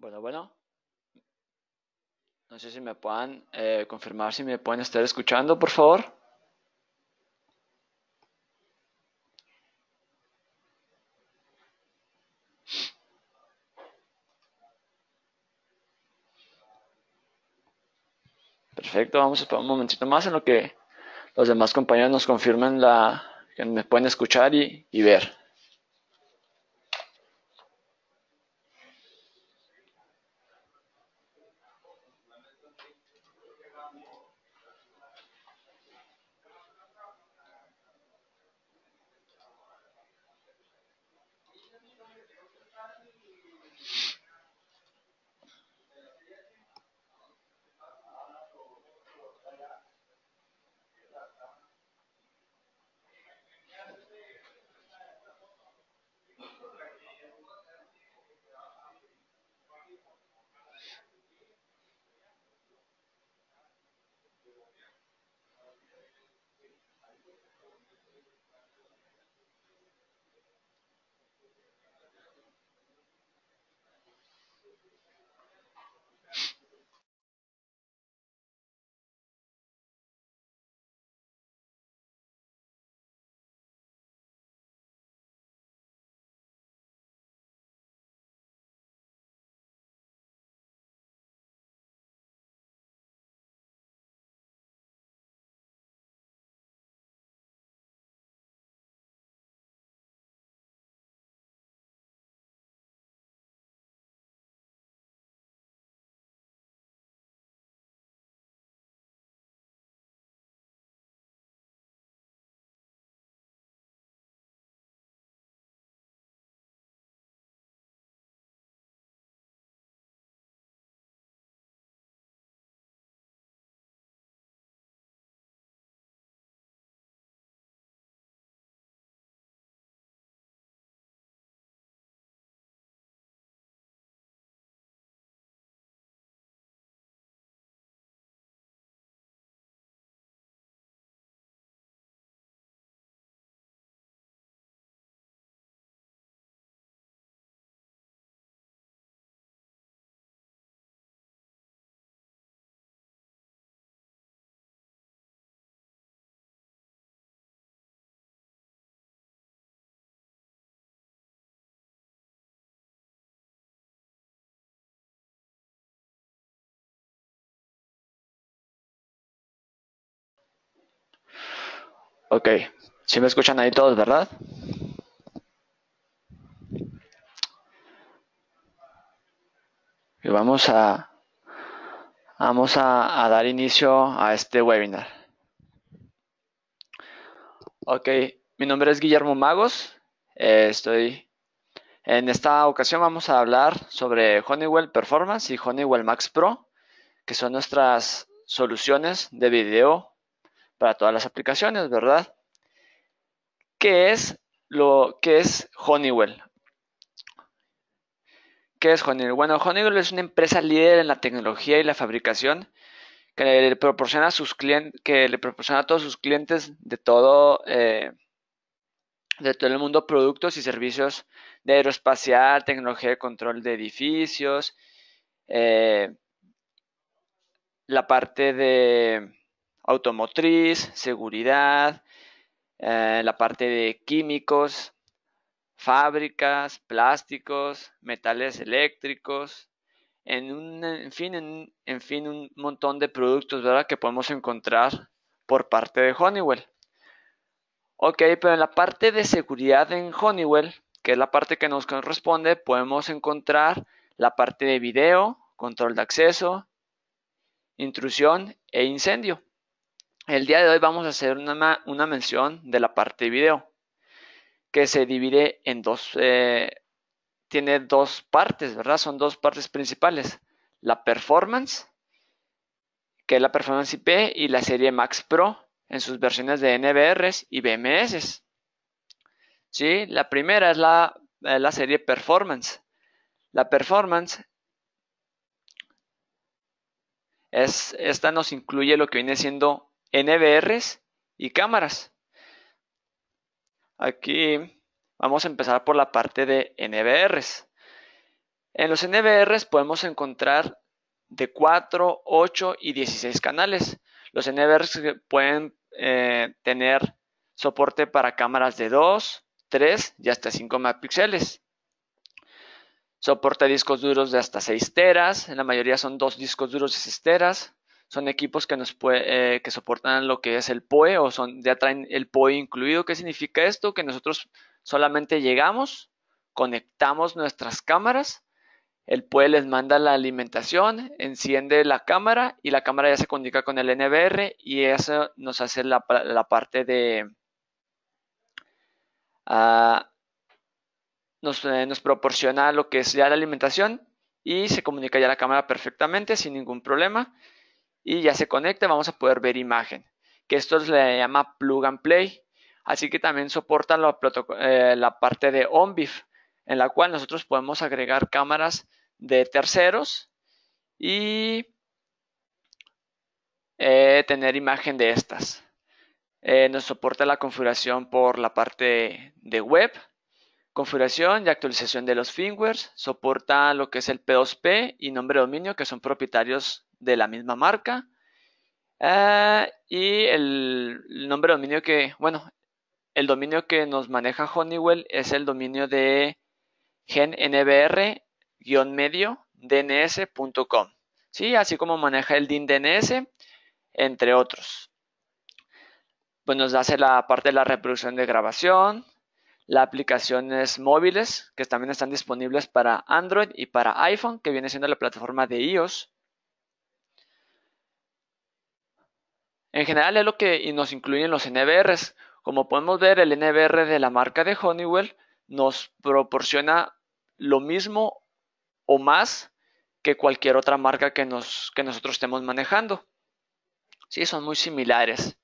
Bueno, bueno. No sé si me puedan eh, confirmar si me pueden estar escuchando, por favor. Perfecto, vamos a esperar un momentito más en lo que los demás compañeros nos confirmen la que me pueden escuchar y ver. Ok, si me escuchan ahí todos, ¿verdad? Y vamos a, vamos a, dar inicio a este webinar. Ok, mi nombre es Guillermo Magos. Eh, estoy en esta ocasión vamos a hablar sobre Honeywell Performance y Honeywell Max Pro, que son nuestras soluciones de video para todas las aplicaciones, ¿verdad? ¿Qué es lo que es Honeywell? ¿Qué es Honeywell? Bueno, Honeywell es una empresa líder en la tecnología y la fabricación que le proporciona a, sus clientes, que le proporciona a todos sus clientes de todo, eh, de todo el mundo productos y servicios de aeroespacial, tecnología de control de edificios, eh, la parte de automotriz, seguridad, eh, la parte de químicos, fábricas, plásticos, metales eléctricos, en, fin, en, fin, un montón de productos ¿verdad? que podemos encontrar por parte de Honeywell. Ok, pero en la parte de seguridad en Honeywell, que es la parte que nos corresponde, podemos encontrar la parte de video, control de acceso, intrusión e incendio. El día de hoy vamos a hacer una, mención de la parte de video, que se divide en dos, eh, tiene dos partes, ¿verdad? Son dos partes principales. La performance, que es la performance IP, y la serie Max Pro en sus versiones de NBRs y BMS. ¿Sí? La primera es la, eh, la serie performance. La performance es, esta nos incluye lo que viene siendo NVRs y cámaras. Aquí vamos a empezar por la parte de NVRs. En los NVRs podemos encontrar de 4, 8 y 16 canales. Los NVRs pueden eh, tener soporte para cámaras de 2, 3 y hasta 5 megapíxeles. Soporte a discos duros de hasta 6 teras, en la mayoría son dos discos duros de 6 teras son equipos que, nos eh, que soportan lo que es el POE o son, ya traen el POE incluido. ¿Qué significa esto? Que nosotros solamente llegamos, conectamos nuestras cámaras, el POE les manda la alimentación, enciende la cámara y la cámara ya se comunica con el NBR y eso nos hace la, parte de... Ah, nos, eh, nos proporciona lo que es ya la alimentación y se comunica ya la cámara perfectamente sin ningún problema y ya se conecta, vamos a poder ver imagen, que esto se le llama plug and play, así que también soporta la, eh, parte de onvif en la cual nosotros podemos agregar cámaras de terceros y eh, tener imagen de estas. Eh, nos soporta la configuración por la parte de web, Configuración y actualización de los Fingers soporta lo que es el P2P y nombre de dominio que son propietarios de la misma marca. Eh, y el, nombre de dominio que, bueno, el dominio que nos maneja Honeywell es el dominio de gennbr-medio dns.com. ¿sí? Así como maneja el DIN DNS, entre otros. Pues nos hace la parte de la reproducción de grabación, las aplicaciones móviles que también están disponibles para Android y para iPhone, que viene siendo la plataforma de iOS. En general es lo que nos incluyen los NBRs. Como podemos ver, el NBR de la marca de Honeywell nos proporciona lo mismo o más que cualquier otra marca que, que nosotros estemos manejando. Sí, son muy similares.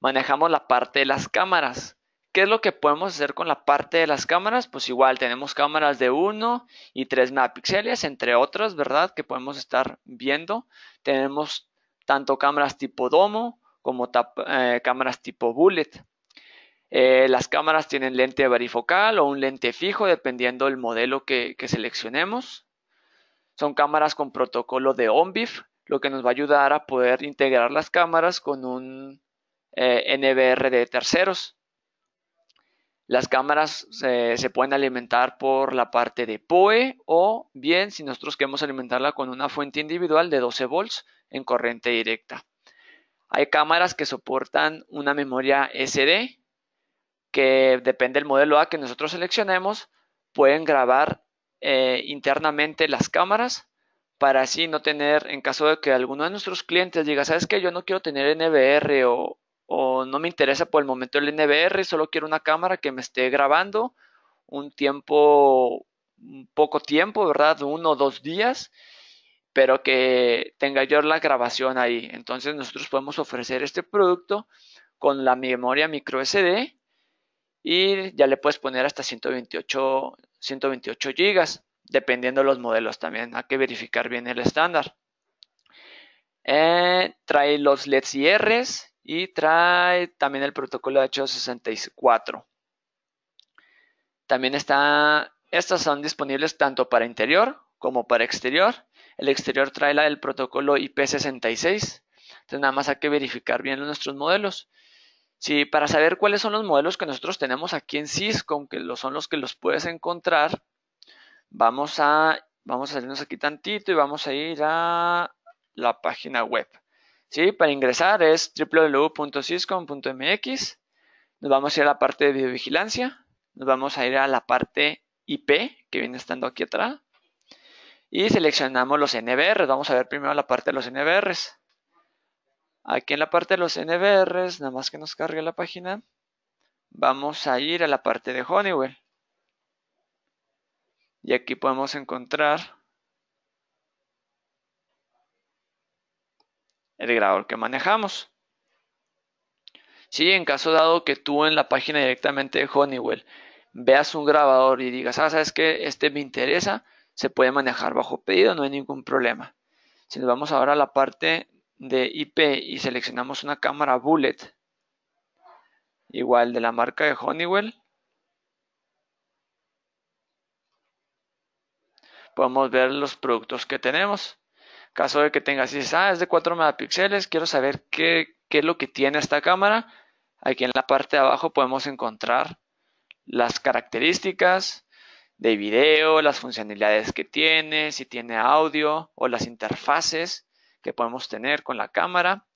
Manejamos la parte de las cámaras. ¿Qué es lo que podemos hacer con la parte de las cámaras? Pues igual tenemos cámaras de 1 y 3 megapíxeles, entre otras, ¿verdad? Que podemos estar viendo. Tenemos tanto cámaras tipo domo como eh, cámaras tipo bullet. Eh, las cámaras tienen lente varifocal o un lente fijo, dependiendo del modelo que, seleccionemos. Son cámaras con protocolo de OMBIF, lo que nos va a ayudar a poder integrar las cámaras con un eh, NBR de terceros. Las cámaras se, pueden alimentar por la parte de POE o bien si nosotros queremos alimentarla con una fuente individual de 12 volts en corriente directa. Hay cámaras que soportan una memoria SD que depende del modelo A que nosotros seleccionemos, pueden grabar eh, internamente las cámaras para así no tener, en caso de que alguno de nuestros clientes diga, sabes que yo no quiero tener NVR o, o no me interesa por el momento el NBR, solo quiero una cámara que me esté grabando un tiempo, un poco tiempo, ¿verdad? Uno o dos días, pero que tenga yo la grabación ahí. Entonces nosotros podemos ofrecer este producto con la memoria micro SD y ya le puedes poner hasta 128, 128 gigas, dependiendo de los modelos también. Hay que verificar bien el estándar. Eh, trae los LEDs y y trae también el protocolo h 64 También está, estas son disponibles tanto para interior como para exterior. El exterior trae la del protocolo IP66. Entonces nada más hay que verificar bien nuestros modelos. Si para saber cuáles son los modelos que nosotros tenemos aquí en Cisco, que son los que los puedes encontrar, vamos a, vamos a salirnos aquí tantito y vamos a ir a la página web. Para ingresar es www.syscom.mx. Nos vamos a ir a la parte de videovigilancia. Nos vamos a ir a la parte IP, que viene estando aquí atrás. Y seleccionamos los NBRs. Vamos a ver primero la parte de los NBRs. Aquí en la parte de los NBRs, nada más que nos cargue la página, vamos a ir a la parte de Honeywell. Y aquí podemos encontrar el grabador que manejamos. Si en caso dado que tú en la página directamente de Honeywell veas un grabador y digas, ah, sabes que este me interesa, se puede manejar bajo pedido, no hay ningún problema. Si nos vamos ahora a la parte de IP y seleccionamos una cámara bullet, igual de la marca de Honeywell, podemos ver los productos que tenemos. Caso de que tengas, dices, ah, es de 4 megapíxeles, quiero saber qué, es lo que tiene esta cámara. Aquí en la parte de abajo podemos encontrar las características de video, las funcionalidades que tiene, si tiene audio o las interfaces que podemos tener con la cámara,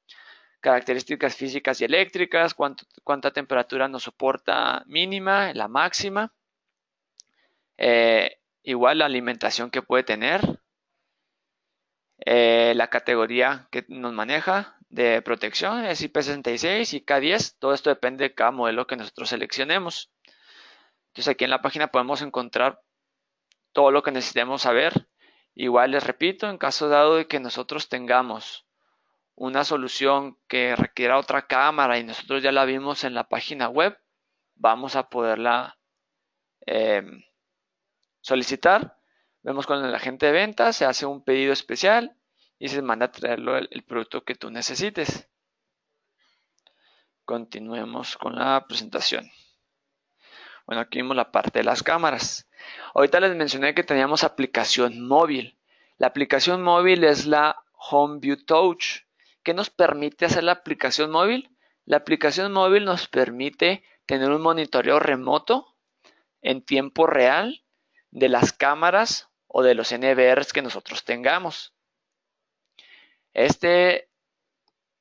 características físicas y eléctricas, cuánta temperatura nos soporta mínima, la máxima, eh, igual la alimentación que puede tener, eh, la categoría que nos maneja de protección es IP66 y K10. Todo esto depende de cada modelo que nosotros seleccionemos. Entonces aquí en la página podemos encontrar todo lo que necesitemos saber. Igual les repito, en caso dado de que nosotros tengamos una solución que requiera otra cámara y nosotros ya la vimos en la página web, vamos a poderla eh, solicitar Vemos con el agente de venta, se hace un pedido especial y se manda a traerlo el, producto que tú necesites. Continuemos con la presentación. Bueno, aquí vimos la parte de las cámaras. Ahorita les mencioné que teníamos aplicación móvil. La aplicación móvil es la HomeView Touch. ¿Qué nos permite hacer la aplicación móvil? La aplicación móvil nos permite tener un monitoreo remoto en tiempo real de las cámaras o de los NVRs que nosotros tengamos. Este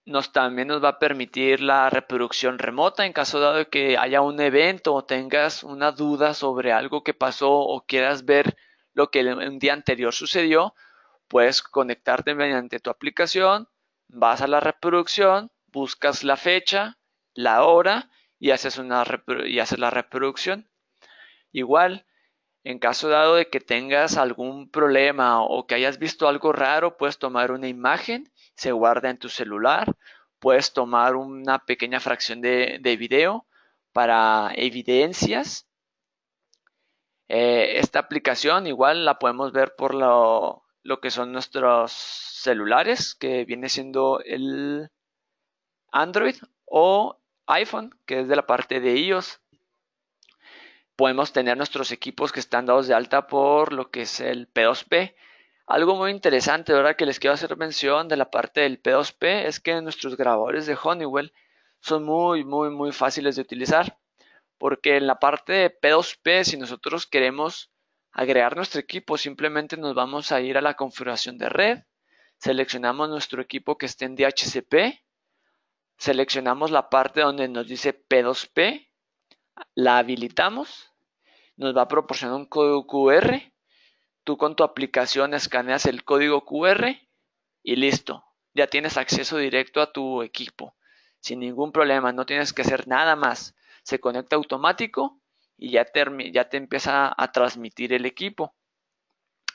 nos también nos va a permitir la reproducción remota en caso dado que haya un evento o tengas una duda sobre algo que pasó o quieras ver lo que un día anterior sucedió, puedes conectarte mediante tu aplicación, vas a la reproducción, buscas la fecha, la hora y haces, una y haces la reproducción. Igual, en caso dado de que tengas algún problema o que hayas visto algo raro, puedes tomar una imagen, se guarda en tu celular, puedes tomar una pequeña fracción de, video para evidencias. Eh, esta aplicación igual la podemos ver por lo, lo que son nuestros celulares, que viene siendo el Android o iPhone, que es de la parte de iOS podemos tener nuestros equipos que están dados de alta por lo que es el P2P. Algo muy interesante, ahora que les quiero hacer mención de la parte del P2P, es que nuestros grabadores de Honeywell son muy, muy, muy fáciles de utilizar. Porque en la parte de P2P, si nosotros queremos agregar nuestro equipo, simplemente nos vamos a ir a la configuración de red, seleccionamos nuestro equipo que esté en DHCP, seleccionamos la parte donde nos dice P2P, la habilitamos, nos va a proporcionar un código QR. Tú con tu aplicación escaneas el código QR y listo. Ya tienes acceso directo a tu equipo. Sin ningún problema, no tienes que hacer nada más. Se conecta automático y ya te, empieza a transmitir el equipo.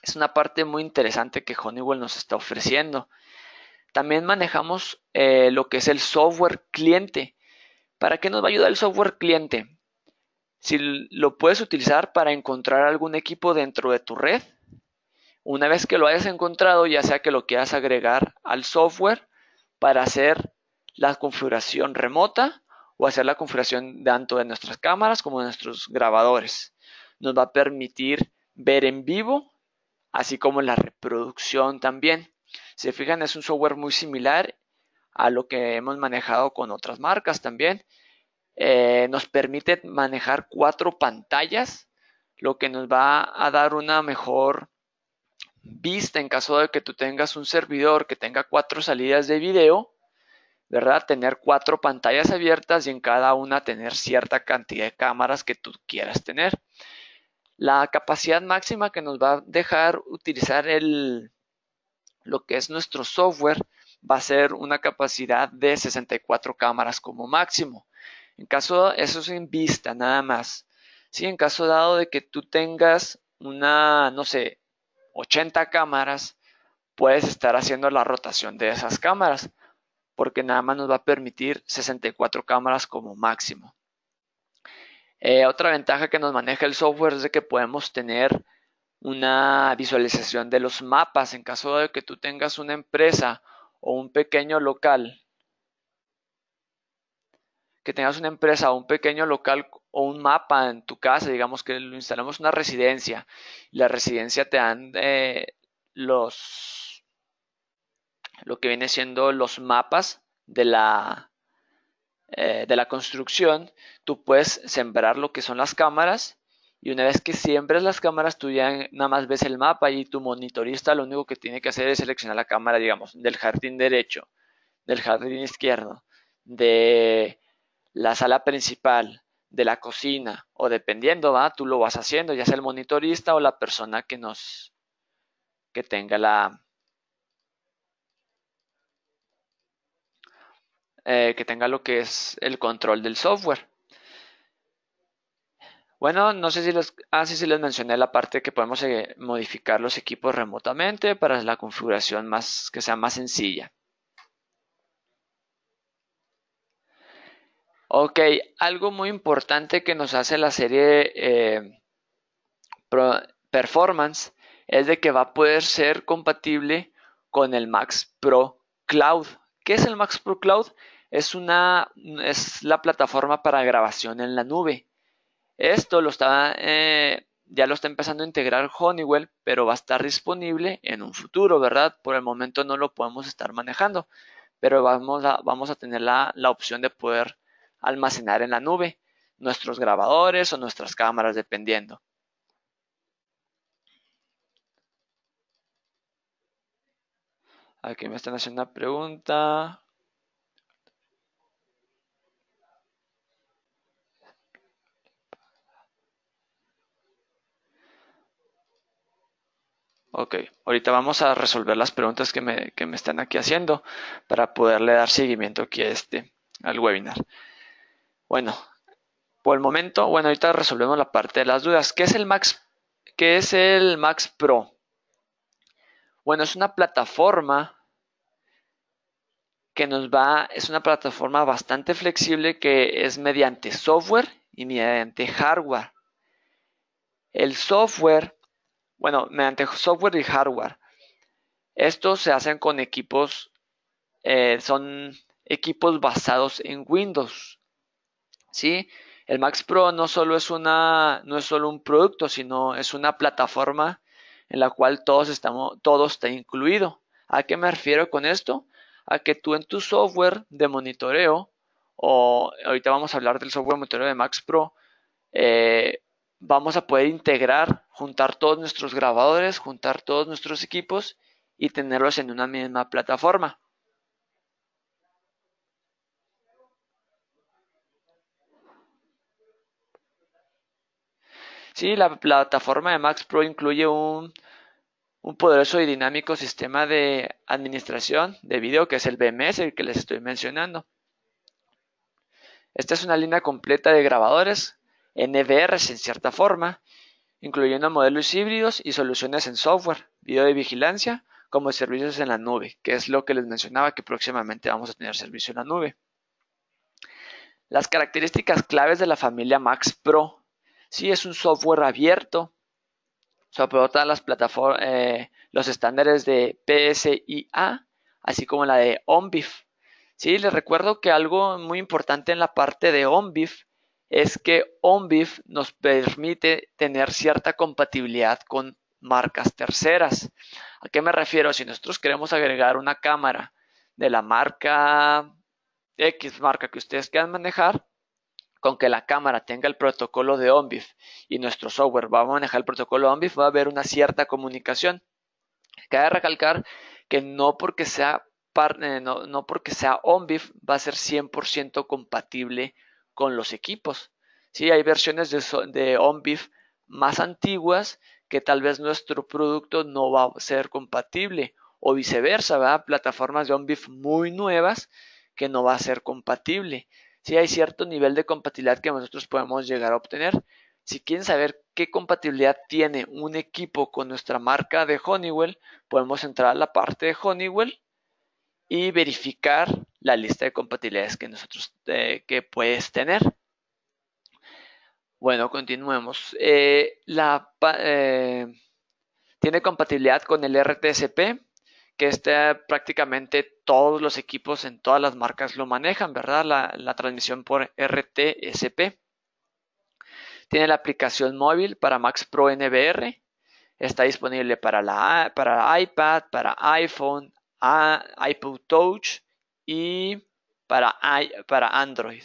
Es una parte muy interesante que Honeywell nos está ofreciendo. También manejamos eh, lo que es el software cliente. ¿Para qué nos va a ayudar el software cliente? Si lo puedes utilizar para encontrar algún equipo dentro de tu red, una vez que lo hayas encontrado, ya sea que lo quieras agregar al software para hacer la configuración remota o hacer la configuración tanto de nuestras cámaras como de nuestros grabadores. Nos va a permitir ver en vivo, así como la reproducción también. Si se fijan, es un software muy similar a lo que hemos manejado con otras marcas también. Eh, nos permite manejar cuatro pantallas, lo que nos va a dar una mejor vista en caso de que tú tengas un servidor que tenga cuatro salidas de video, ¿verdad? Tener cuatro pantallas abiertas y en cada una tener cierta cantidad de cámaras que tú quieras tener. La capacidad máxima que nos va a dejar utilizar el, lo que es nuestro software va a ser una capacidad de 64 cámaras como máximo. En caso, eso es en vista nada más. ¿sí? En caso dado de que tú tengas una, no sé, 80 cámaras, puedes estar haciendo la rotación de esas cámaras, porque nada más nos va a permitir 64 cámaras como máximo. Eh, otra ventaja que nos maneja el software es de que podemos tener una visualización de los mapas en caso de que tú tengas una empresa o un pequeño local que tengas una empresa, o un pequeño local o un mapa en tu casa, digamos que lo instalamos una residencia, la residencia te dan eh, los lo que viene siendo los mapas de la eh, de la construcción, tú puedes sembrar lo que son las cámaras y una vez que siembras las cámaras, tú ya nada más ves el mapa y tu monitorista lo único que tiene que hacer es seleccionar la cámara, digamos, del jardín derecho, del jardín izquierdo, de la sala principal, de la cocina, o dependiendo, tú lo vas haciendo, ya sea el monitorista o la persona que nos, que tenga la, eh, que tenga lo que es el control del software. Bueno, no sé si les, ah, les mencioné la parte que podemos eh, modificar los equipos remotamente para la configuración más, que sea más sencilla. Ok, algo muy importante que nos hace la serie eh, Performance es de que va a poder ser compatible con el Max Pro Cloud. ¿Qué es el Max Pro Cloud? Es, una, es la plataforma para grabación en la nube. Esto lo está, eh, ya lo está empezando a integrar Honeywell, pero va a estar disponible en un futuro, ¿verdad? Por el momento no lo podemos estar manejando, pero vamos a, vamos a tener la opción de poder almacenar en la nube, nuestros grabadores o nuestras cámaras, dependiendo. Aquí me están haciendo una pregunta. Ok, ahorita vamos a resolver las preguntas que me, están aquí haciendo para poderle dar seguimiento aquí a este, al webinar. Bueno, por el momento, bueno, ahorita resolvemos la parte de las dudas. ¿Qué es el Max, qué es el Max Pro? Bueno, es una plataforma que nos va, es una plataforma bastante flexible que es mediante software y mediante hardware. El software, bueno, mediante software y hardware. Estos se hacen con equipos, eh, son equipos basados en Windows. ¿sí? El Max Pro no solo es una, no es solo un producto, sino es una plataforma en la cual todos estamos, todo está incluido. ¿A qué me refiero con esto? A que tú en tu software de monitoreo, o ahorita vamos a hablar del software de monitoreo de Max Pro, eh, vamos a poder integrar, juntar todos nuestros grabadores, juntar todos nuestros equipos y tenerlos en una misma plataforma. Sí, la plataforma de Max Pro incluye un, poderoso y dinámico sistema de administración de video que es el BMS, el que les estoy mencionando. Esta es una línea completa de grabadores NVRs en cierta forma, incluyendo modelos híbridos y soluciones en software, video de vigilancia, como servicios en la nube, que es lo que les mencionaba que próximamente vamos a tener servicio en la nube. Las características claves de la familia Max Pro Sí es un software abierto, soporta las plataformas, eh, los estándares de PSIA, así como la de ONVIF. Sí, les recuerdo que algo muy importante en la parte de ONVIF es que ONVIF nos permite tener cierta compatibilidad con marcas terceras. ¿A qué me refiero? Si nosotros queremos agregar una cámara de la marca X, marca que ustedes quieran manejar, con que la cámara tenga el protocolo de ONVIF y nuestro software va a manejar el protocolo ONVIF, va a haber una cierta comunicación. Cabe recalcar que no porque sea, eh, no, no porque sea va a ser 100% compatible con los equipos. Sí, hay versiones de, de más antiguas que tal vez nuestro producto no va a ser compatible o viceversa, ¿verdad? Plataformas de ONVIF muy nuevas que no va a ser compatible. Si hay cierto nivel de compatibilidad que nosotros podemos llegar a obtener. Si quieren saber qué compatibilidad tiene un equipo con nuestra marca de Honeywell, podemos entrar a la parte de Honeywell y verificar la lista de compatibilidades que nosotros eh, que puedes tener. Bueno, continuemos. Eh, la, eh, tiene compatibilidad con el RTSP, que prácticamente todos los equipos en todas las marcas lo manejan, ¿verdad? La, transmisión por RTSP. Tiene la aplicación móvil para Max Pro NBR. Está disponible para, para iPad, para iPhone, iPod Touch y para, para Android.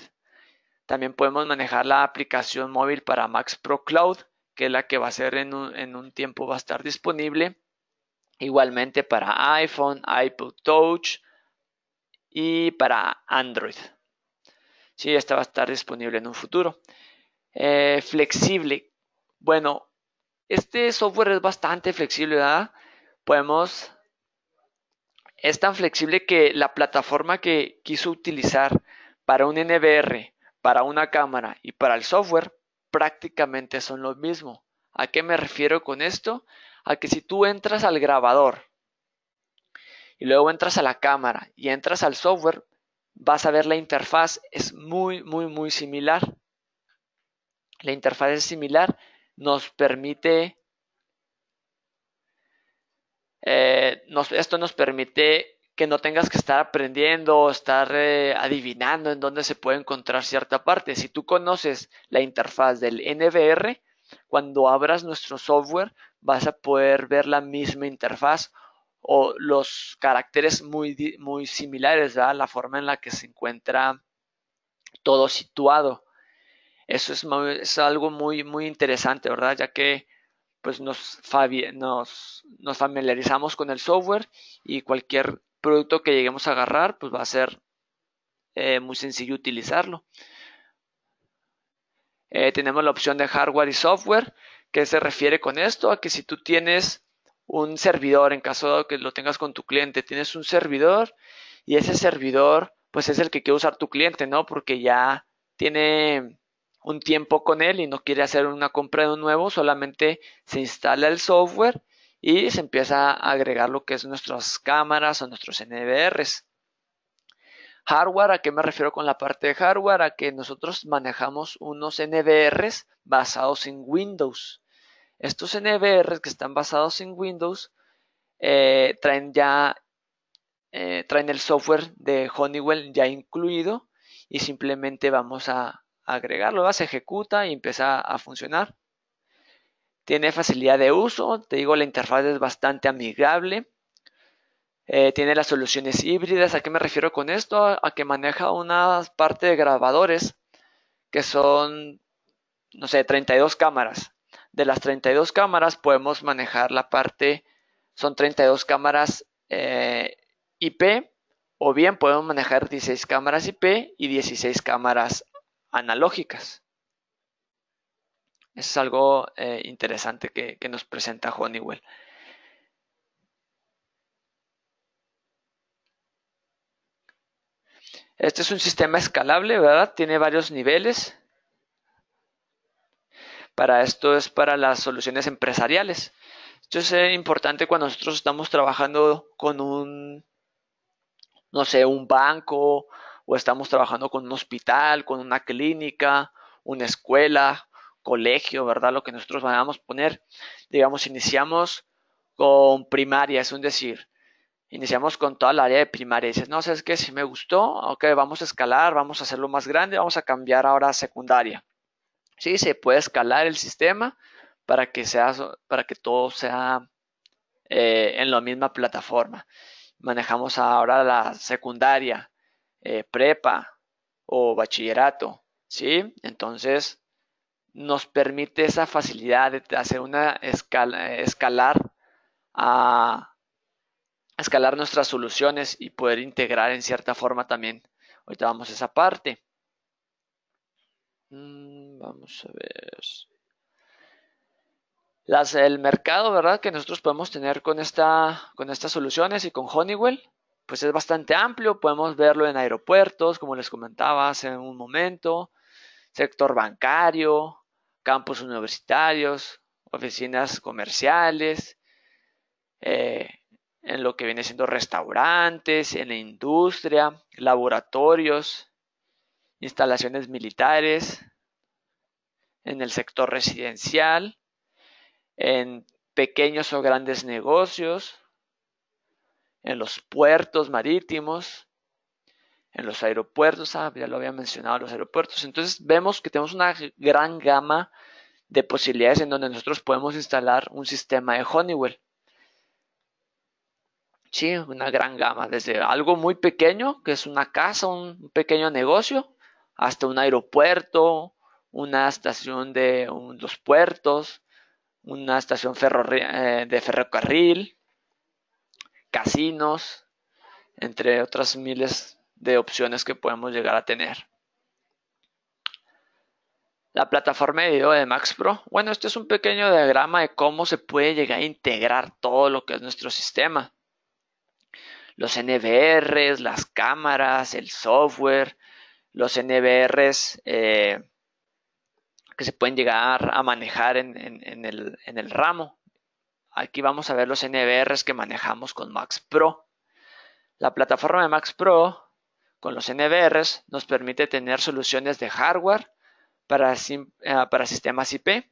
También podemos manejar la aplicación móvil para Max Pro Cloud, que es la que va a ser en un, en un tiempo va a estar disponible Igualmente para iPhone, iPod Touch y para Android. Sí, esta va a estar disponible en un futuro. Eh, flexible. Bueno, este software es bastante flexible, ¿verdad? Podemos... Es tan flexible que la plataforma que quiso utilizar para un NVR, para una cámara y para el software prácticamente son lo mismo. ¿A qué me refiero con esto? a que si tú entras al grabador y luego entras a la cámara y entras al software, vas a ver la interfaz, es muy, muy, muy similar. La interfaz es similar, nos permite, eh, esto nos permite que no tengas que estar aprendiendo o estar eh, adivinando en dónde se puede encontrar cierta parte. Si tú conoces la interfaz del NVR, cuando abras nuestro software vas a poder ver la misma interfaz o los caracteres muy, muy similares, a la forma en la que se encuentra todo situado. Eso es, algo muy, muy interesante, ¿verdad? Ya que pues nos, familiarizamos con el software y cualquier producto que lleguemos a agarrar, pues va a ser eh, muy sencillo utilizarlo. Eh, tenemos la opción de hardware y software, que se refiere con esto a que si tú tienes un servidor, en caso de que lo tengas con tu cliente, tienes un servidor y ese servidor pues es el que quiere usar tu cliente, ¿no? Porque ya tiene un tiempo con él y no quiere hacer una compra de un nuevo, solamente se instala el software y se empieza a agregar lo que es nuestras cámaras o nuestros NVRs. Hardware, ¿a qué me refiero con la parte de hardware? A que nosotros manejamos unos NVRs basados en Windows. Estos NVRs que están basados en Windows eh, traen ya eh, traen el software de Honeywell ya incluido y simplemente vamos a agregarlo, se ejecuta y empieza a funcionar. Tiene facilidad de uso, te digo, la interfaz es bastante amigable. Eh, tiene las soluciones híbridas. ¿A qué me refiero con esto? A que maneja una parte de grabadores que son, no sé, 32 cámaras. De las 32 cámaras podemos manejar la parte, son 32 cámaras eh, IP o bien podemos manejar 16 cámaras IP y 16 cámaras analógicas. es algo eh, interesante que, que, nos presenta Honeywell. Este es un sistema escalable, ¿verdad? Tiene varios niveles. Para esto es para las soluciones empresariales. Esto es eh, importante cuando nosotros estamos trabajando con un, no sé, un banco o estamos trabajando con un hospital, con una clínica, una escuela, colegio, ¿verdad? Lo que nosotros vamos a poner. Digamos, iniciamos con primaria, es un decir, Iniciamos con toda la área de primaria. Dices, no, es que Si me gustó, ok, vamos a escalar, vamos a hacerlo más grande, vamos a cambiar ahora a secundaria. Sí, se puede escalar el sistema para que, sea, para que todo sea eh, en la misma plataforma. Manejamos ahora la secundaria, eh, prepa o bachillerato. ¿sí? Entonces, nos permite esa facilidad de hacer una escalar a escalar nuestras soluciones y poder integrar en cierta forma también. Ahorita vamos a esa parte. Mm, vamos a ver. Las, el mercado, ¿verdad? Que nosotros podemos tener con, esta, con estas soluciones y con Honeywell, pues es bastante amplio. Podemos verlo en aeropuertos, como les comentaba hace un momento, sector bancario, campus universitarios, oficinas comerciales, eh, en lo que viene siendo restaurantes, en la industria, laboratorios, instalaciones militares, en el sector residencial, en pequeños o grandes negocios, en los puertos marítimos, en los aeropuertos, ah, ya lo había mencionado, los aeropuertos. Entonces vemos que tenemos una gran gama de posibilidades en donde nosotros podemos instalar un sistema de Honeywell. Sí, una gran gama, desde algo muy pequeño, que es una casa, un pequeño negocio, hasta un aeropuerto, una estación de los puertos, una estación eh, de ferrocarril, casinos, entre otras miles de opciones que podemos llegar a tener. La plataforma de video de Max Pro. Bueno, este es un pequeño diagrama de cómo se puede llegar a integrar todo lo que es nuestro sistema los NVRs, las cámaras, el software, los NVRs eh, que se pueden llegar a manejar en, el, ramo. Aquí vamos a ver los NVRs que manejamos con Max Pro. La plataforma de Max Pro con los NVRs nos permite tener soluciones de hardware para, eh, para sistemas IP.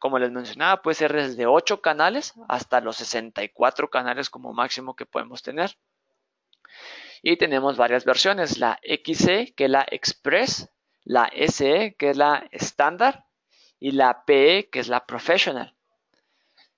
Como les mencionaba, puede ser desde 8 canales hasta los 64 canales como máximo que podemos tener. Y tenemos varias versiones, la XE, que es la Express, la SE, que es la estándar, y la PE, que es la Professional.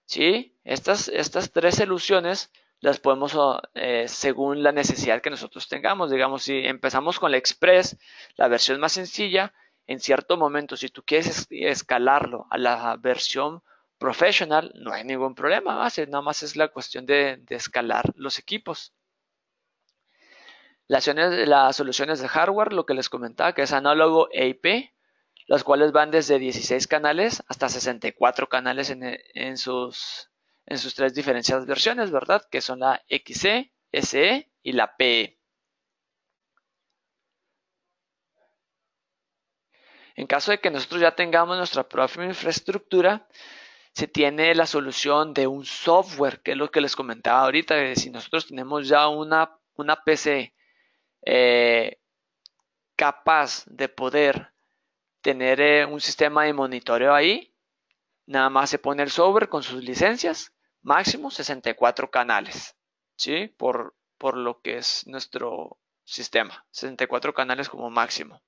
¿Sí? Estas, tres soluciones las podemos eh, según la necesidad que nosotros tengamos. Digamos, si empezamos con la Express, la versión más sencilla, en cierto momento, si tú quieres escalarlo a la versión professional, no hay ningún problema. Ah, nada más es la cuestión de escalar los equipos. Las, soluciones de hardware, lo que les comentaba, que es análogo e las cuales van desde 16 canales hasta 64 canales en, sus, tres diferenciadas versiones, ¿verdad? Que son la XC, e, SE y la PE. En caso de que nosotros ya tengamos nuestra propia infraestructura, se tiene la solución de un software, que es lo que les comentaba ahorita, que si nosotros tenemos ya una, una PC eh, capaz de poder tener eh, un sistema de monitoreo ahí. Nada más se pone el software con sus licencias, máximo 64 canales, ¿sí? Por, por lo que es nuestro sistema, 64 canales como máximo.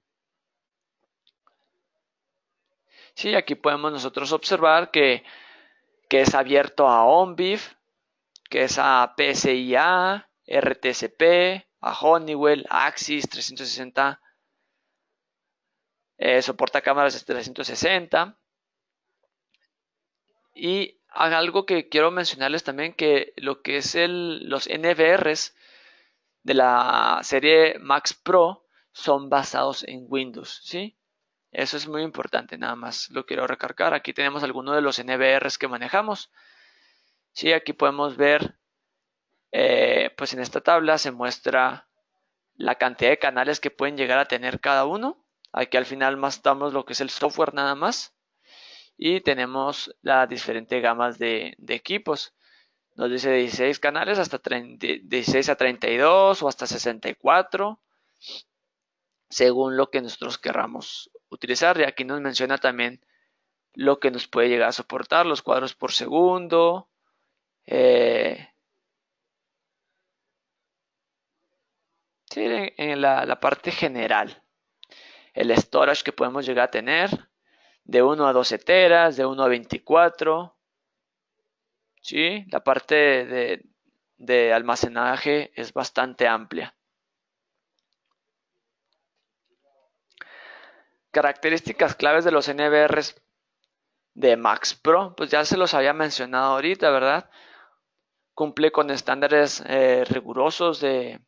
Sí, aquí podemos nosotros observar que, es abierto a ONVIF que es a PCIA, RTCP, a Honeywell, Axis 360, eh, soporta cámaras 360. Y algo que quiero mencionarles también que lo que es el, los NVRs de la serie Max Pro son basados en Windows, ¿sí? Eso es muy importante, nada más lo quiero recargar. Aquí tenemos algunos de los NVRs que manejamos. Sí, aquí podemos ver eh, pues en esta tabla se muestra la cantidad de canales que pueden llegar a tener cada uno. Aquí al final más damos lo que es el software nada más. Y tenemos las diferentes gamas de, equipos. Nos dice 16 canales hasta 16 a 32 o hasta 64 según lo que nosotros querramos utilizar. Y aquí nos menciona también lo que nos puede llegar a soportar, los cuadros por segundo, eh, en la, parte general. El storage que podemos llegar a tener de 1 a 12 teras, de 1 a 24. ¿sí? La parte de, almacenaje es bastante amplia. Características claves de los NVRs de Max Pro, pues ya se los había mencionado ahorita, ¿verdad? Cumple con estándares eh, rigurosos de,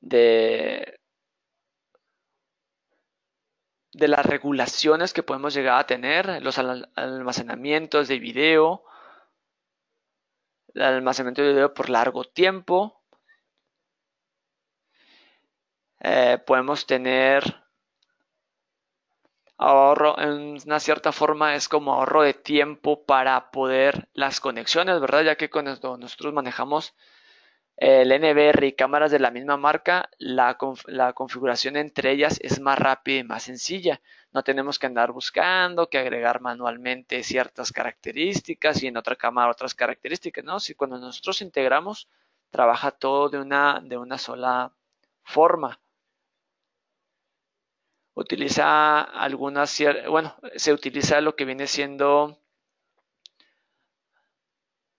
de, las regulaciones que podemos llegar a tener, los almacenamientos de video, el almacenamiento de video por largo tiempo. Eh, podemos tener ahorro, en una cierta forma es como ahorro de tiempo para poder las conexiones, ¿verdad? Ya que cuando nosotros manejamos el NBR y cámaras de la misma marca, la, configuración entre ellas es más rápida y más sencilla. No tenemos que andar buscando, que agregar manualmente ciertas características y en otra cámara otras características, ¿no? Si cuando nosotros integramos, trabaja todo de una, de una sola forma. Utiliza algunas, bueno, se utiliza lo que viene siendo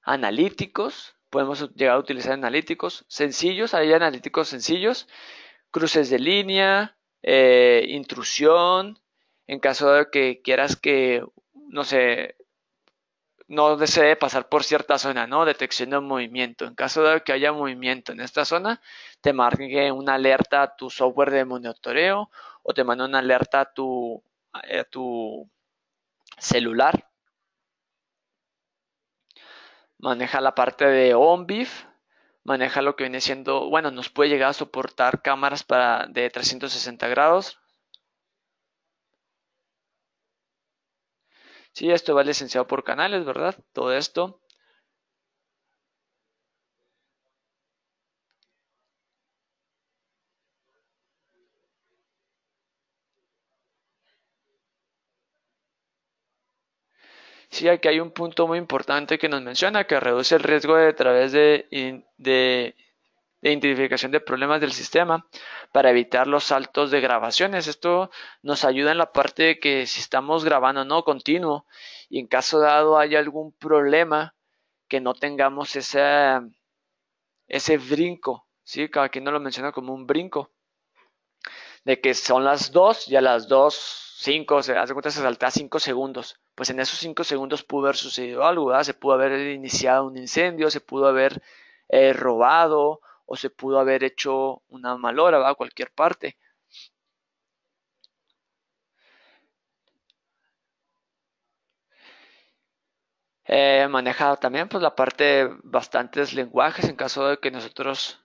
analíticos, Podemos llegar a utilizar analíticos sencillos, hay analíticos sencillos, cruces de línea, eh, intrusión, en caso de que quieras que, no sé, no desee pasar por cierta zona, ¿no? Detección de movimiento. En caso de que haya movimiento en esta zona, te marque una alerta a tu software de monitoreo o te manda una alerta tu, a tu celular maneja la parte de OnBeef, maneja lo que viene siendo, bueno, nos puede llegar a soportar cámaras para, de 360 grados. Sí, esto va licenciado por canales, ¿verdad? Todo esto. Sí, aquí hay un punto muy importante que nos menciona que reduce el riesgo de, a través de, identificación de problemas del sistema para evitar los saltos de grabaciones. Esto nos ayuda en la parte de que si estamos grabando no continuo y en caso dado hay algún problema que no tengamos ese, ese brinco. Sí, cada quien nos lo menciona como un brinco de que son las 2 y a las 2, 5, se hace cuenta, se salta 5 segundos. Pues en esos 5 segundos pudo haber sucedido algo, Se pudo haber iniciado un incendio, se pudo haber eh, robado o se pudo haber hecho una malora, a Cualquier parte. He eh, manejado también pues la parte de bastantes lenguajes en caso de que nosotros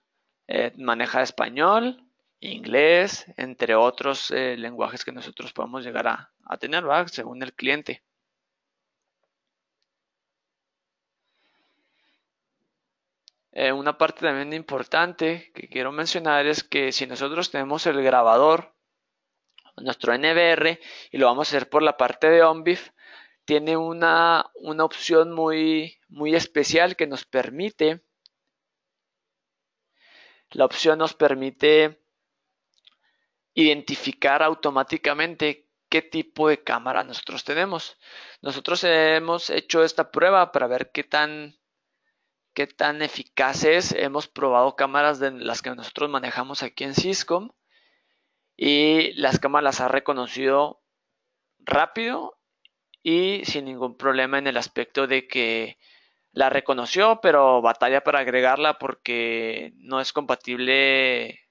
eh, maneja español inglés, entre otros eh, lenguajes que nosotros podemos llegar a, tener, según el cliente. Eh, una parte también importante que quiero mencionar es que si nosotros tenemos el grabador, nuestro NBR, y lo vamos a hacer por la parte de Ombif, tiene una, una opción muy, muy especial que nos permite, la opción nos permite identificar automáticamente qué tipo de cámara nosotros tenemos. Nosotros hemos hecho esta prueba para ver qué tan qué tan eficaces hemos probado cámaras de las que nosotros manejamos aquí en Cisco y las cámaras ha reconocido rápido y sin ningún problema en el aspecto de que la reconoció pero batalla para agregarla porque no es compatible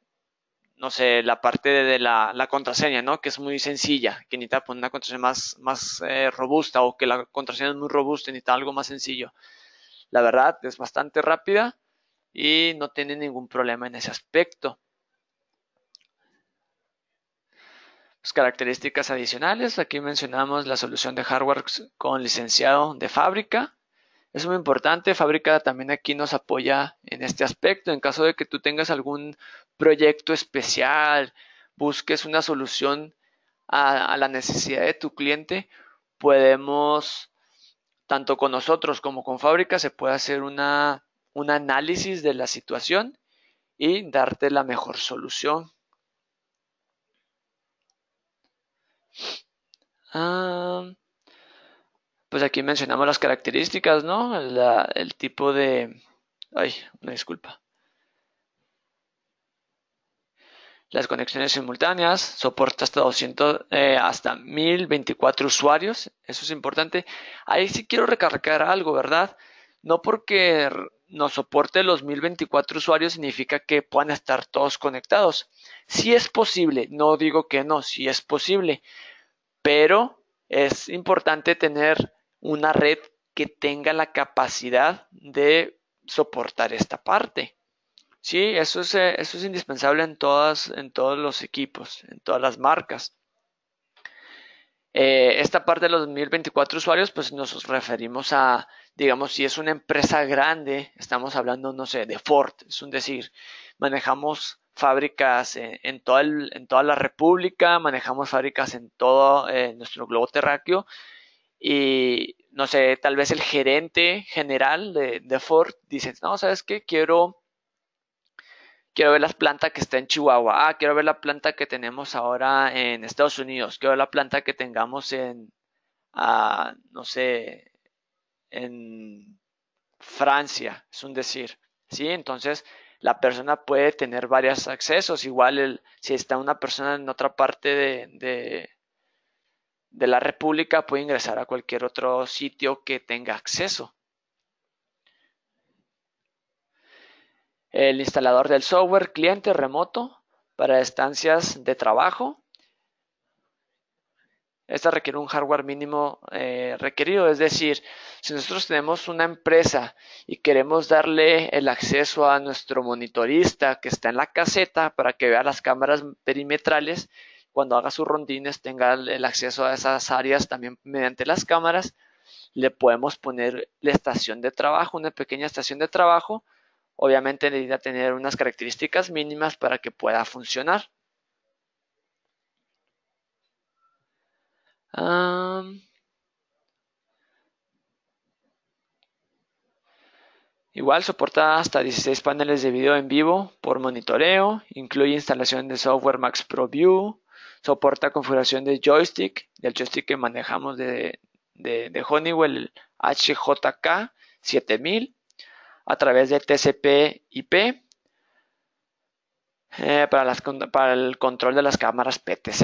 no sé, la parte de la, la, contraseña, ¿no? Que es muy sencilla, que necesita poner una contraseña más, más eh, robusta o que la contraseña es muy robusta, necesita algo más sencillo. La verdad es bastante rápida y no tiene ningún problema en ese aspecto. Pues, características adicionales, aquí mencionamos la solución de hardware con licenciado de fábrica, es muy importante, Fábrica también aquí nos apoya en este aspecto. En caso de que tú tengas algún proyecto especial, busques una solución a, la necesidad de tu cliente, podemos, tanto con nosotros como con Fábrica, se puede hacer una, un análisis de la situación y darte la mejor solución. Ah, pues aquí mencionamos las características, ¿no? el tipo de... Ay, una disculpa. Las conexiones simultáneas, soporta hasta 200, eh, hasta 1024 usuarios, eso es importante. Ahí sí quiero recargar algo, ¿verdad? No porque nos soporte los 1024 usuarios significa que puedan estar todos conectados. Si sí es posible, no digo que no, si sí es posible, pero es importante tener una red que tenga la capacidad de soportar esta parte. Sí, eso es, eh, eso es indispensable en, todas, en todos los equipos, en todas las marcas. Eh, esta parte de los 1,024 usuarios, pues nos referimos a, digamos, si es una empresa grande, estamos hablando, no sé, de Ford, es un decir, manejamos fábricas en, toda, en la República, manejamos fábricas en todo eh, nuestro globo terráqueo, y no sé, tal vez el gerente general de, Ford dice, no, ¿sabes qué? Quiero, quiero ver las plantas que está en Chihuahua, ah, quiero ver la planta que tenemos ahora en Estados Unidos, quiero ver la planta que tengamos en, ah, no sé, en Francia, es un decir, ¿sí? Entonces, la persona puede tener varios accesos, igual el, si está una persona en otra parte de de la República puede ingresar a cualquier otro sitio que tenga acceso. El instalador del software, cliente remoto para estancias de trabajo. Esta requiere un hardware mínimo eh, requerido, es decir, si nosotros tenemos una empresa y queremos darle el acceso a nuestro monitorista que está en la caseta para que vea las cámaras perimetrales, cuando haga sus rondines tenga el acceso a esas áreas también mediante las cámaras. Le podemos poner la estación de trabajo, una pequeña estación de trabajo. Obviamente necesita tener unas características mínimas para que pueda funcionar. igual soporta hasta 16 paneles de video en vivo por monitoreo, incluye instalación de software Max Pro View, soporta configuración de joystick, del joystick que manejamos de, de, Honeywell HJK 7000 a través de TCP IP eh, para, para el control de las cámaras PTZ.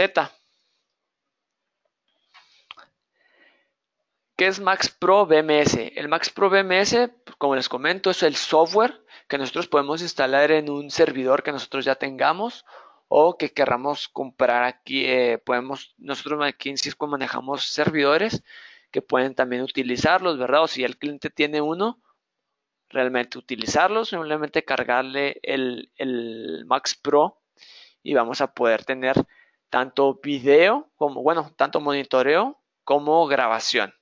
¿Qué es Max Pro BMS? El Max Pro BMS, como les comento, es el software que nosotros podemos instalar en un servidor que nosotros ya tengamos o que querramos comprar aquí, eh, podemos, nosotros aquí en Cisco manejamos servidores que pueden también utilizarlos, ¿verdad? O si el cliente tiene uno, realmente utilizarlos, simplemente cargarle el, el Max Pro y vamos a poder tener tanto video como, bueno, tanto monitoreo como grabación.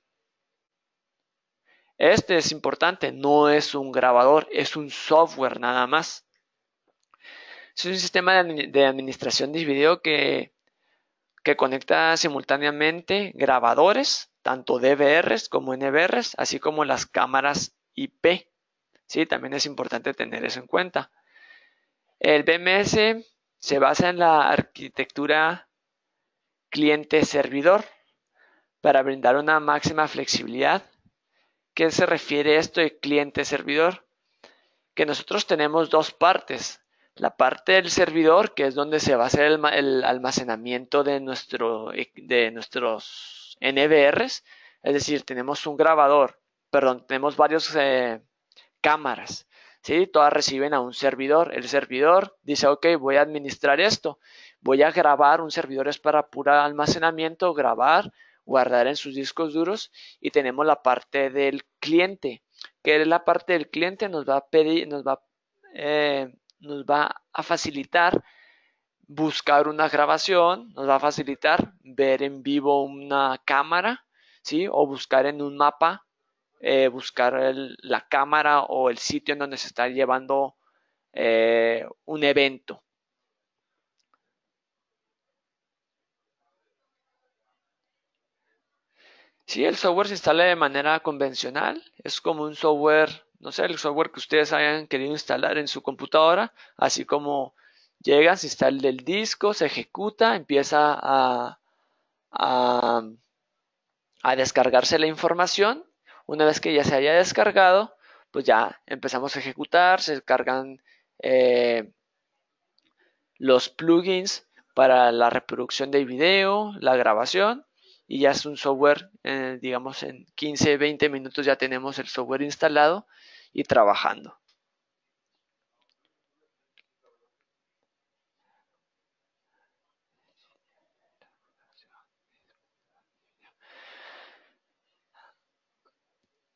Este es importante, no es un grabador, es un software nada más. Es un sistema de administración de video que conecta simultáneamente grabadores, tanto DVRs como NVRs, así como las cámaras IP. ¿sí? También es importante tener eso en cuenta. El BMS se basa en la arquitectura cliente-servidor para brindar una máxima flexibilidad. ¿Qué se refiere esto de cliente-servidor? Que nosotros tenemos dos partes. La parte del servidor, que es donde se va a hacer el, almacenamiento de, nuestro, e-, de nuestros NVRs, es decir, tenemos un grabador, perdón, tenemos varias eh, cámaras, ¿sí? Todas reciben a un servidor. El servidor dice, ok, voy a administrar esto, voy a grabar, un servidor es para pura almacenamiento, grabar, guardar en sus discos duros y tenemos la parte del cliente, que es la parte del cliente nos va a pedir, nos va a eh, nos va a facilitar buscar una grabación, nos va a facilitar ver en vivo una cámara, ¿sí? O buscar en un mapa, eh, buscar la cámara o el sitio en donde se está llevando eh, un evento. Sí, el software se instala de manera convencional, es como un software no sé, el software que ustedes hayan querido instalar en su computadora, así como llega, se instala el disco, se ejecuta, empieza a, descargarse la información. Una vez que ya se haya descargado, pues ya empezamos a ejecutar, se cargan eh, los plugins para la reproducción de video, la grabación y ya es un software, eh, digamos en 15, 20 minutos ya tenemos el software instalado y trabajando.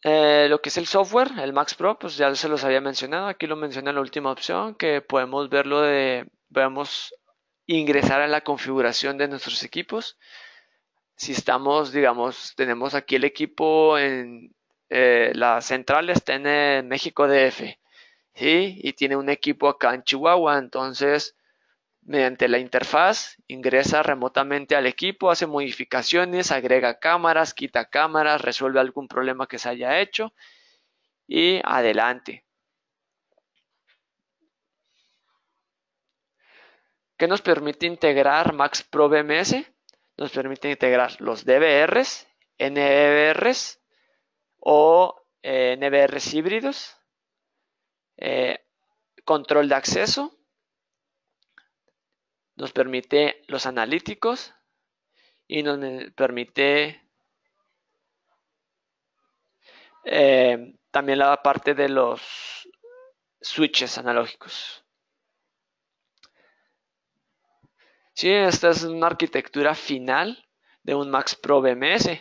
Eh, lo que es el software, el Max Pro, pues ya se los había mencionado. Aquí lo menciona en la última opción, que podemos verlo de, podemos ingresar a la configuración de nuestros equipos. Si estamos, digamos, tenemos aquí el equipo en, eh, las centrales está en eh, México DF, Y tiene un equipo acá en Chihuahua, entonces mediante la interfaz ingresa remotamente al equipo, hace modificaciones, agrega cámaras, quita cámaras, resuelve algún problema que se haya hecho y adelante. ¿Qué nos permite integrar Max Pro BMS? Nos permite integrar los DVRs, NVRs, e o eh, NBRs híbridos, eh, control de acceso, nos permite los analíticos y nos permite eh, también la parte de los switches analógicos. Sí, esta es una arquitectura final de un Max Pro BMS.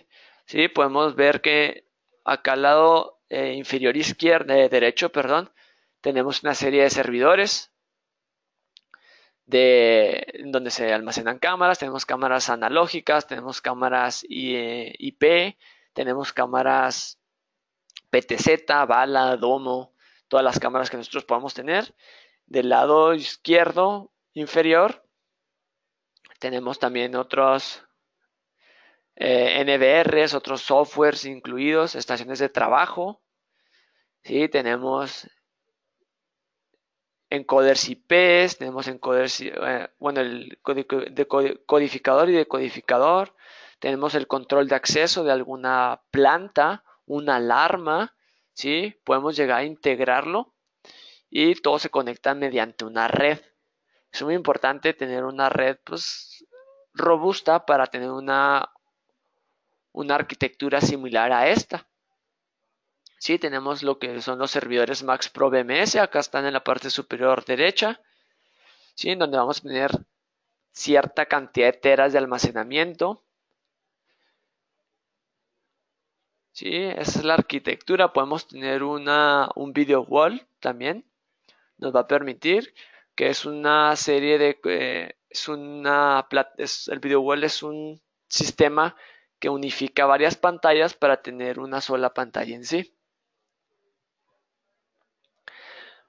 Sí, podemos ver que acá al lado eh, inferior izquierdo, eh, derecho, perdón, tenemos una serie de servidores de, donde se almacenan cámaras, tenemos cámaras analógicas, tenemos cámaras IP, eh, tenemos cámaras PTZ, bala, domo, todas las cámaras que nosotros podamos tener. Del lado izquierdo inferior tenemos también otros eh, NDRs, otros softwares incluidos, estaciones de trabajo. ¿sí? Tenemos encoders IPs, tenemos encoders, eh, bueno, el codificador y decodificador, tenemos el control de acceso de alguna planta, una alarma, ¿sí? Podemos llegar a integrarlo y todo se conecta mediante una red. Es muy importante tener una red, pues, robusta para tener una una arquitectura similar a esta. Sí, tenemos lo que son los servidores Max Pro BMS, acá están en la parte superior derecha, en donde vamos a tener cierta cantidad de teras de almacenamiento. ¿Sí? Esa es la arquitectura, podemos tener una, un video wall también, nos va a permitir que es una serie de... Eh, es una... el video wall es un sistema que unifica varias pantallas para tener una sola pantalla en sí.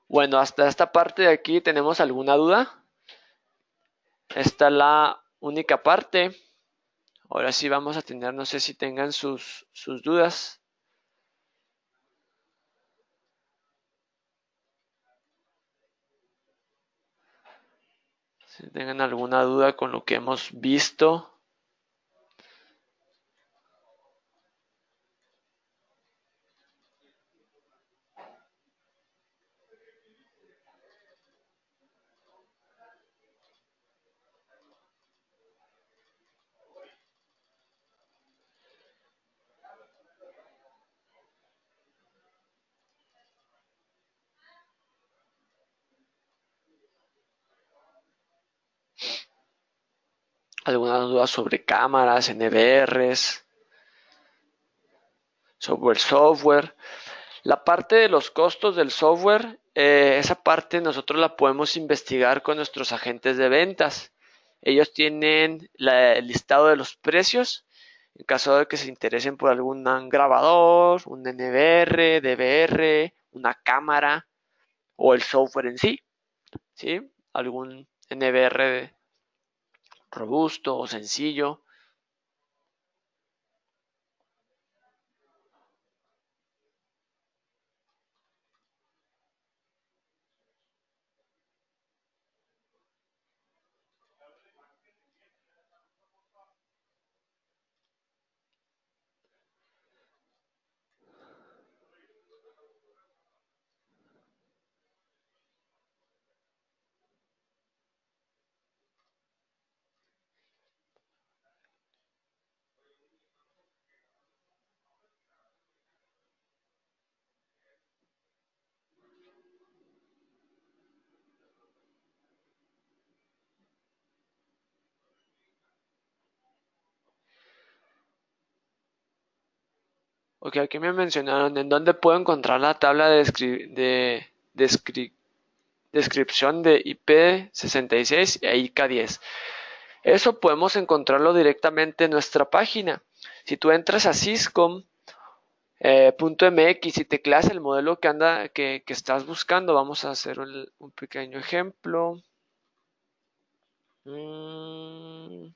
Bueno, hasta esta parte de aquí tenemos alguna duda. Esta es la única parte. Ahora sí vamos a tener, no sé si tengan sus, sus dudas. Si tengan alguna duda con lo que hemos visto. Algunas dudas sobre cámaras, NBRs, software, software. La parte de los costos del software, eh, esa parte nosotros la podemos investigar con nuestros agentes de ventas. Ellos tienen el listado de los precios. En caso de que se interesen por algún grabador, un NVR, DVR, una cámara o el software en sí, ¿sí? algún NBR robusto o sencillo Ok, aquí me mencionaron en dónde puedo encontrar la tabla de, descripción de IP66 e IK10. Eso podemos encontrarlo directamente en nuestra página. Si tú entras a syscom.mx eh, punto .mx y el modelo que anda que, estás buscando. Vamos a hacer un, pequeño ejemplo. Mm.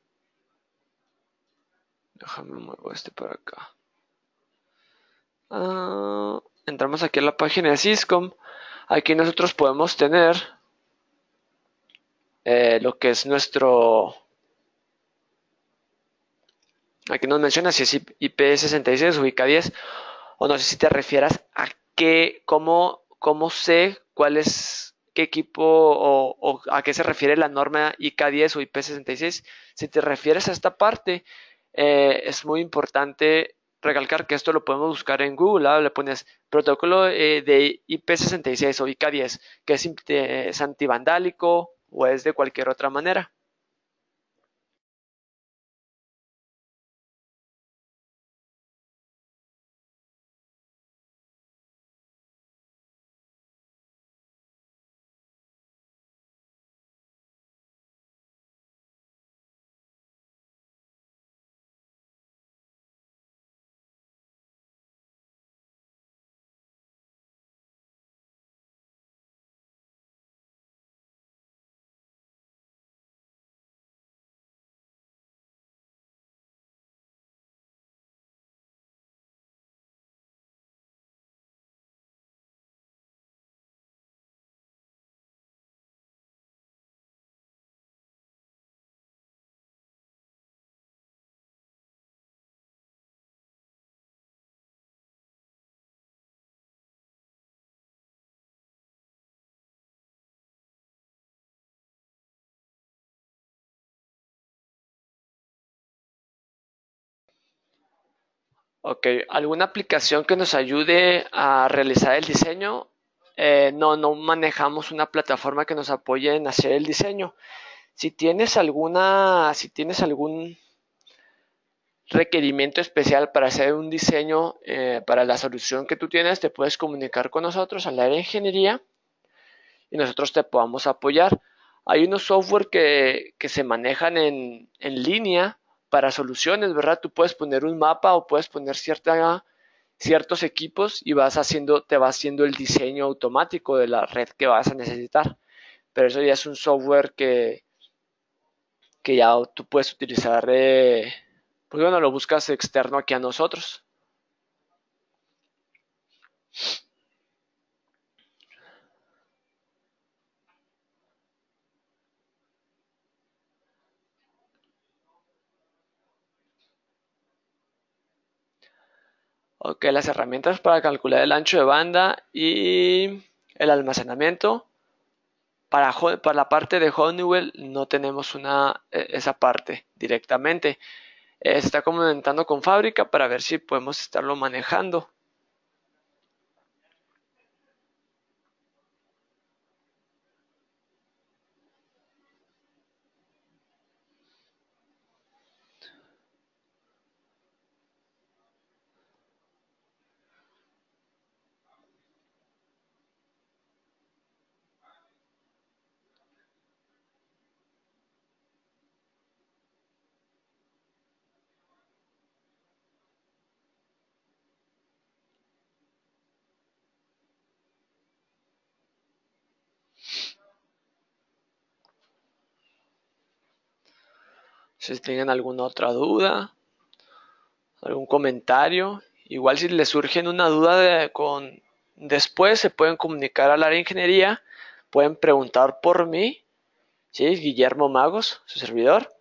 Déjame muevo este para acá. Ah, entramos aquí a la página de Syscom. Aquí nosotros podemos tener eh, lo que es nuestro... Aquí nos menciona si es IP66, o ik 10, o no sé si te refieras a qué, cómo, cómo sé cuál es, qué equipo o, a qué se refiere la norma IK10 o IP66. Si te refieres a esta parte, eh, es muy importante recalcar que esto lo podemos buscar en Google, ¿ah? le pones protocolo eh, de IP66 o IK10, que es, eh, es antivandálico o es de cualquier otra manera. Ok, ¿alguna aplicación que nos ayude a realizar el diseño? Eh, no, no manejamos una plataforma que nos apoye en hacer el diseño. Si tienes alguna, si tienes algún requerimiento especial para hacer un diseño eh, para la solución que tú tienes, te puedes comunicar con nosotros al área ingeniería y nosotros te podamos apoyar. Hay unos software que, que se manejan en línea para soluciones, ¿verdad? Tú puedes poner un mapa o puedes poner ciertos equipos y vas haciendo, te va haciendo el diseño automático de la red que vas a necesitar. Pero eso ya es un software que, que ya tú puedes utilizar, eh, pues bueno, lo buscas externo aquí a nosotros. las herramientas para calcular el ancho de banda y el almacenamiento. Para, la parte de Honeywell no tenemos e, esa parte directamente. Eh, está comentando con fábrica para ver si podemos estarlo manejando. Si tienen alguna otra duda, algún comentario, igual si les surge una duda con, después se pueden comunicar a la ingeniería, pueden preguntar por mí, Guillermo Magos, su servidor,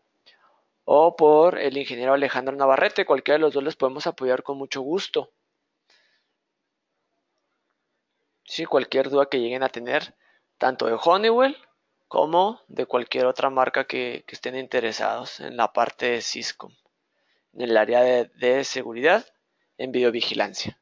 o por el ingeniero Alejandro Navarrete, cualquiera de los dos les podemos apoyar con mucho gusto. Si cualquier duda que lleguen a tener, tanto de Honeywell como de cualquier otra marca que, estén interesados en la parte de Cisco, en el área de, de seguridad en videovigilancia.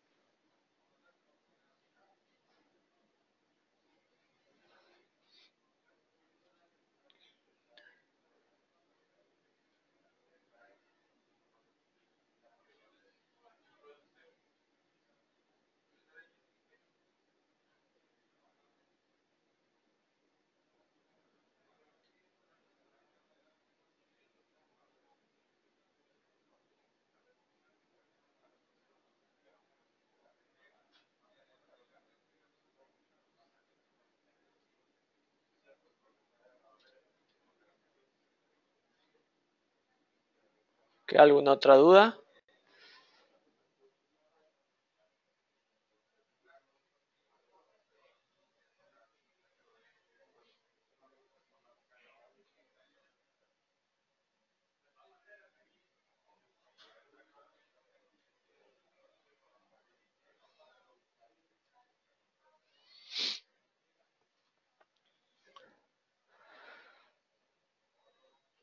¿Alguna otra duda?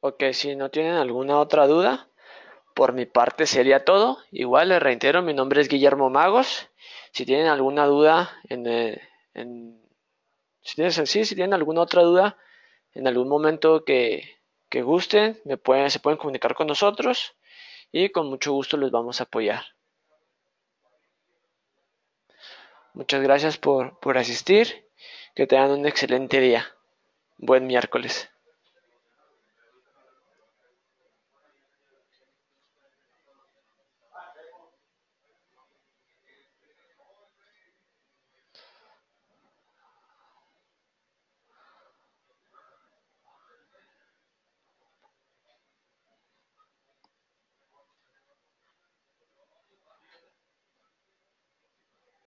Ok, si no tienen alguna otra duda, por mi parte sería todo. Igual les reitero, mi nombre es Guillermo Magos. Si tienen alguna duda en, eh, si tienen, si alguna otra duda en algún momento que, gusten, pueden, se pueden comunicar con nosotros y con mucho gusto les vamos a apoyar. Muchas gracias por asistir. Que tengan un excelente día. Buen miércoles.